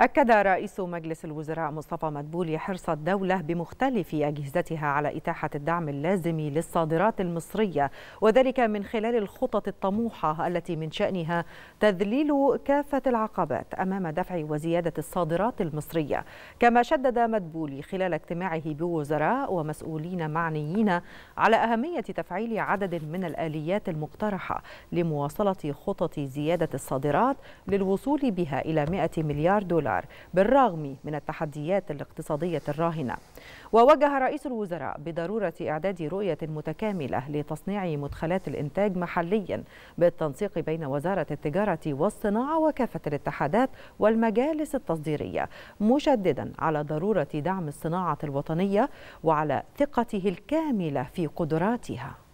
أكد رئيس مجلس الوزراء مصطفى مدبولي حرص الدولة بمختلف أجهزتها على إتاحة الدعم اللازم للصادرات المصرية وذلك من خلال الخطط الطموحة التي من شأنها تذليل كافة العقبات أمام دفع وزيادة الصادرات المصرية كما شدد مدبولي خلال اجتماعه بوزراء ومسؤولين معنيين على أهمية تفعيل عدد من الآليات المقترحة لمواصلة خطط زيادة الصادرات للوصول بها إلى 100 مليار دولار دولار بالرغم من التحديات الاقتصادية الراهنة ووجه رئيس الوزراء بضرورة إعداد رؤية متكاملة لتصنيع مدخلات الإنتاج محليا بالتنسيق بين وزارة التجارة والصناعة وكافة الاتحادات والمجالس التصديرية مشددا على ضرورة دعم الصناعة الوطنية وعلى ثقته الكاملة في قدراتها